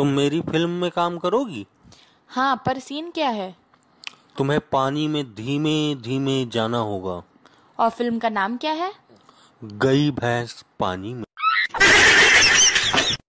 तुम मेरी फिल्म में काम करोगी हाँ पर सीन क्या है तुम्हें पानी में धीमे धीमे जाना होगा और फिल्म का नाम क्या है गई भैंस पानी में